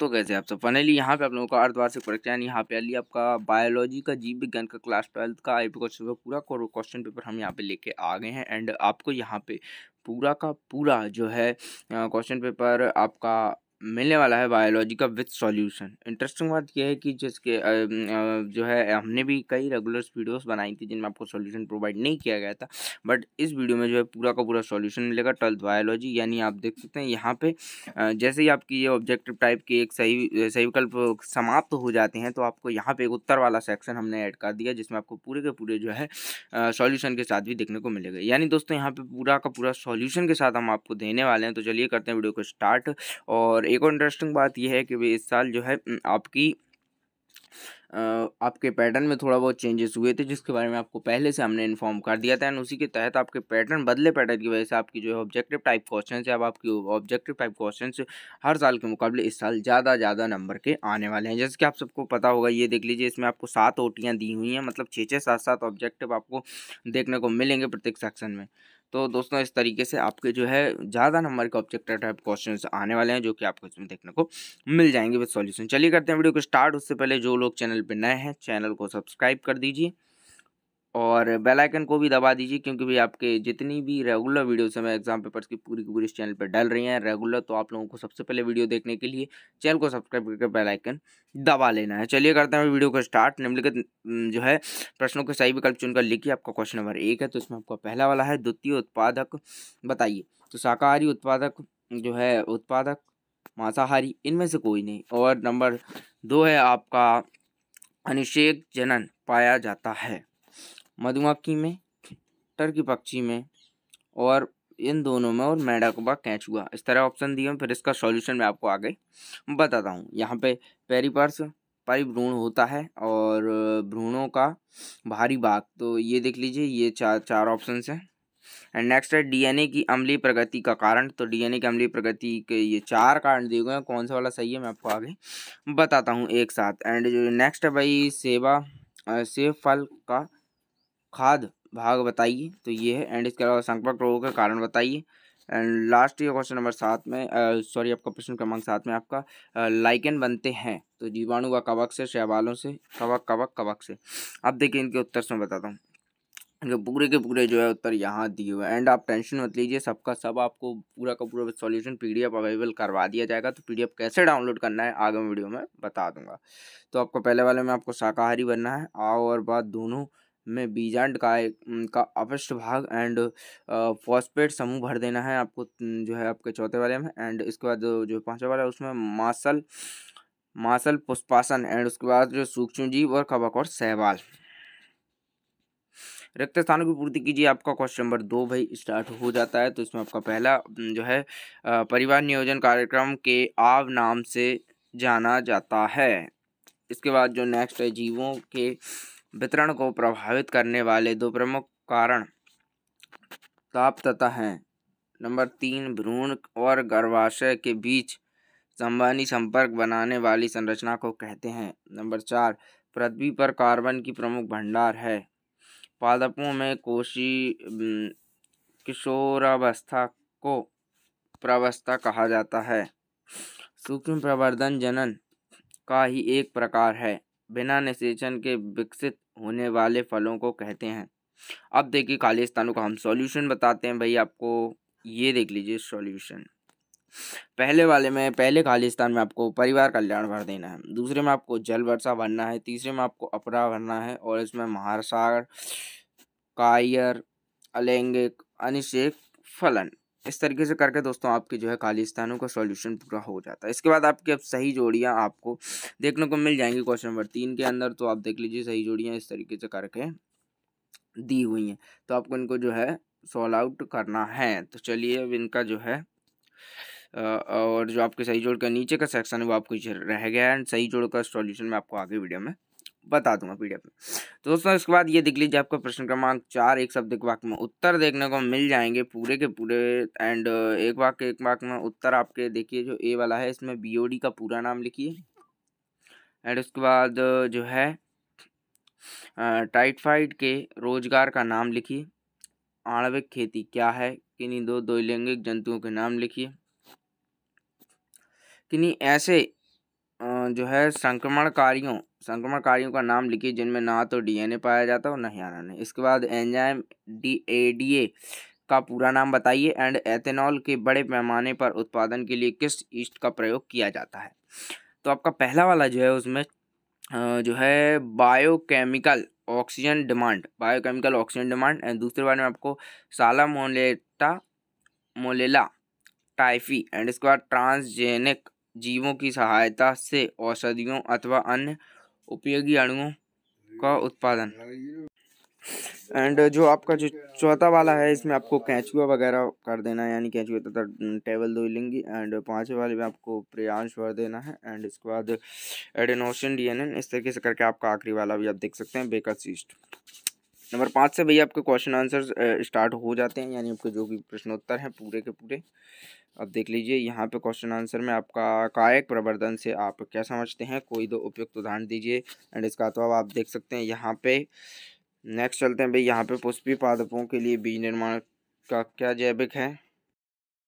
तो कैसे आप सब फाइनली यहाँ पे आप लोगों का अर्धवार्षिक यानी यहाँ पे अली आपका बायोलॉजी का जीव विज्ञान का क्लास ट्वेल्थ का आई क्वेश्चन का पूरा क्वेश्चन पेपर हम यहाँ पे लेके आ गए हैं एंड आपको यहाँ पे पूरा का पूरा जो है क्वेश्चन पेपर आपका मिलने वाला है बायोलॉजी का विथ सॉल्यूशन इंटरेस्टिंग बात यह है कि जिसके जो है हमने भी कई रेगुलर्स वीडियोस बनाई थी जिनमें आपको सॉल्यूशन प्रोवाइड नहीं किया गया था बट इस वीडियो में जो है पूरा का पूरा सॉल्यूशन मिलेगा ट्वेल्थ बायोलॉजी यानी आप देख सकते हैं यहाँ पे जैसे ही आपकी ये ऑब्जेक्टिव टाइप के एक सही सही विकल्प समाप्त हो जाते हैं तो आपको यहाँ पर एक उत्तर वाला सेक्शन हमने ऐड कर दिया जिसमें आपको पूरे के पूरे जो है सॉल्यूशन के साथ भी देखने को मिलेगा यानी दोस्तों यहाँ पर पूरा का पूरा सॉल्यूशन के साथ हम आपको देने वाले हैं तो चलिए करते हैं वीडियो को स्टार्ट और और एक और इंटरेस्टिंग बात यह है कि भाई इस साल जो है आपकी आपके पैटर्न में थोड़ा बहुत चेंजेस हुए थे जिसके बारे में आपको पहले से हमने इन्फॉर्म कर दिया था एंड उसी के तहत आपके पैटर्न बदले पैटर्न की वजह से आपकी जो है ऑब्जेक्टिव टाइप क्वेश्चन है अब आपकी ऑब्जेक्टिव टाइप क्वेश्चन हर साल के मुकाबले इस साल ज़्यादा ज़्यादा नंबर के आने वाले हैं जैसे कि आप सबको पता होगा ये देख लीजिए इसमें आपको सात ओटियाँ दी हुई हैं मतलब छः छः सात सात ऑब्जेक्टिव आपको देखने को मिलेंगे प्रत्येक सेक्शन में तो दोस्तों इस तरीके से आपके जो है ज़्यादा नंबर के ऑब्जेक्टिव टाइप क्वेश्चंस आने वाले हैं जो कि आपको इसमें देखने को मिल जाएंगे विद सॉल्यूशन चलिए करते हैं वीडियो को स्टार्ट उससे पहले जो लोग चैनल पे नए हैं चैनल को सब्सक्राइब कर दीजिए और बेल आइकन को भी दबा दीजिए क्योंकि भी आपके जितनी भी रेगुलर वीडियोस हमें एग्जाम पेपर्स की पूरी की पूरी इस चैनल पर डल रही हैं रेगुलर तो आप लोगों को सबसे पहले वीडियो देखने के लिए चैनल को सब्सक्राइब करके बेल आइकन दबा लेना है चलिए करते हैं वीडियो को स्टार्ट निम्नलिखित जो है प्रश्नों के सही विकल्प चुनकर लिखिए आपका क्वेश्चन नंबर एक है तो इसमें आपका पहला वाला है द्वितीय उत्पादक बताइए तो शाकाहारी उत्पादक जो है उत्पादक मांसाहारी इनमें से कोई नहीं और नंबर दो है आपका अनिषेक जनन पाया जाता है मधुमक्खी में टर्की पक्षी में और इन दोनों में और कैच कैचुआ इस तरह ऑप्शन दिए हैं फिर इसका सॉल्यूशन मैं आपको आगे बताता हूँ यहाँ पे पेरीपर्स परिभ्रूण होता है और भ्रूणों का भारी भाग तो ये देख लीजिए ये चार चार ऑप्शन हैं एंड नेक्स्ट है डीएनए की अमली प्रगति का कारण तो डीएनए की अमली प्रगति के ये चार कारण दिए गए हैं कौन सा वाला सही है मैं आपको आगे बताता हूँ एक साथ एंड जो नेक्स्ट है भाई सेवा सेब फल का खाद भाग बताइए तो ये है एंड इसके अलावा संपर्क रोगों का कारण बताइए एंड लास्ट ये क्वेश्चन नंबर सात में सॉरी आपका प्रश्न क्रमांक सात में आपका लाइकन बनते हैं तो जीवाणु का कवक से शैवालों से कवक कवक कवक से अब देखिए इनके उत्तर से बताता हूँ जो मतलब पूरे के पूरे जो है उत्तर यहाँ दिए हुए एंड आप टेंशन मत लीजिए सबका सब आपको पूरा का पूरा सॉल्यूशन पीडीएफ अवेलेबल करवा दिया जाएगा तो पीडीएफ कैसे डाउनलोड करना है आगे में वीडियो में बता दूंगा तो आपको पहले वाले में आपको शाकाहारी बनना है आओ और बाद दोनों में बीजांड का का अपष्ट भाग एंड फॉस्पेट समूह भर देना है आपको जो है आपके चौथे वाले में एंड इसके बाद जो पाँचवा वाला है उसमें मासल मासल पुष्पासन एंड उसके बाद जो सूक्ष्म जीव और कबक और सहवाल रक्त स्थानों की पूर्ति कीजिए आपका क्वेश्चन नंबर दो भाई स्टार्ट हो जाता है तो इसमें आपका पहला जो है परिवार नियोजन कार्यक्रम के आव नाम से जाना जाता है इसके बाद जो नेक्स्ट है जीवों के वितरण को प्रभावित करने वाले दो प्रमुख कारण ताप तथा हैं नंबर तीन भ्रूण और गर्भाशय के बीच संबंधी संपर्क बनाने वाली संरचना को कहते हैं नंबर चार पृथ्वी पर कार्बन की प्रमुख भंडार है पादपों में कोशी किशोरावस्था को प्रावस्था कहा जाता है सूक्ष्म प्रवर्धन जनन का ही एक प्रकार है बिना निषेचन के विकसित होने वाले फलों को कहते हैं अब देखिए स्थानों का हम सॉल्यूशन बताते हैं भाई आपको ये देख लीजिए सॉल्यूशन पहले वाले में पहले खालिस्तान में आपको परिवार कल्याण भर देना है दूसरे में आपको जल वर्षा भरना है तीसरे में आपको अपरा भरना है और इसमें महासागर कायर अलैंगिक अनिशेक फलन इस तरीके से करके दोस्तों आपके जो है खालिस्तानों का सॉल्यूशन पूरा हो जाता है इसके बाद आपकी अब सही जोड़ियाँ आपको देखने को मिल जाएंगी क्वेश्चन नंबर तीन के अंदर तो आप देख लीजिए सही जोड़ियाँ इस तरीके से करके दी हुई हैं तो आपको इनको जो है सॉल्व आउट करना है तो चलिए अब इनका जो है और जो आपके सही जोड़ का नीचे का सेक्शन है वो आपको रह गया है एंड सही जोड़ का सॉल्यूशन मैं आपको आगे वीडियो में बता दूंगा पीडीएफ में तो दोस्तों इसके बाद ये देख लीजिए आपका प्रश्न क्रमांक चार एक शब्द वाक्य में उत्तर देखने को मिल जाएंगे पूरे के पूरे एंड एक वाक एक वाक में उत्तर आपके देखिए जो ए वाला है इसमें डी का पूरा नाम लिखिए एंड उसके बाद जो है टाइटफाइड के रोजगार का नाम लिखिए आणविक खेती क्या है किन्हीं दो लैंगिक जंतुओं के नाम लिखिए किन्हीं ऐसे जो है संक्रमणकारियों संक्रमणकारियों का नाम लिखिए जिनमें ना तो डीएनए पाया जाता और ना ही आरएनए इसके बाद enzyme D A D A का पूरा नाम बताइए एंड एथेनॉल के बड़े पैमाने पर उत्पादन के लिए किस ईस्ट का प्रयोग किया जाता है तो आपका पहला वाला जो है उसमें जो है biochemical oxygen demand biochemical oxygen demand and दूसरे बारे में आपको साला मोलेटा मोलेला टाइफी एंड इसके बाद ट्रांसजेनिक जीवों की सहायता से औषधियों अथवा अन्य उपयोगी अणुओं का उत्पादन एंड जो आपका जो चौथा वाला है इसमें आपको कैचुआ वगैरह कर देना है यानी कैचुआ तथा टेबल दो लेंगी एंड पाँचवें वाले में आपको प्रयांश भर देना है एंड इसके बाद एडेनोशन डीएनएन इस तरीके से करके आपका आखिरी वाला भी आप देख सकते हैं बेकर सीस्ट नंबर पाँच से भैया आपके क्वेश्चन आंसर स्टार्ट हो जाते हैं यानी आपके जो भी प्रश्नोत्तर हैं पूरे के पूरे अब देख लीजिए यहाँ पे क्वेश्चन आंसर में आपका कायक प्रवर्धन से आप क्या समझते हैं कोई दो उपयुक्त उदाहरण दीजिए एंड इसका तो अथवा आप देख सकते हैं यहाँ पे नेक्स्ट चलते हैं भाई यहाँ पे पुष्पी पादपों के लिए बीज निर्माण का क्या जैविक है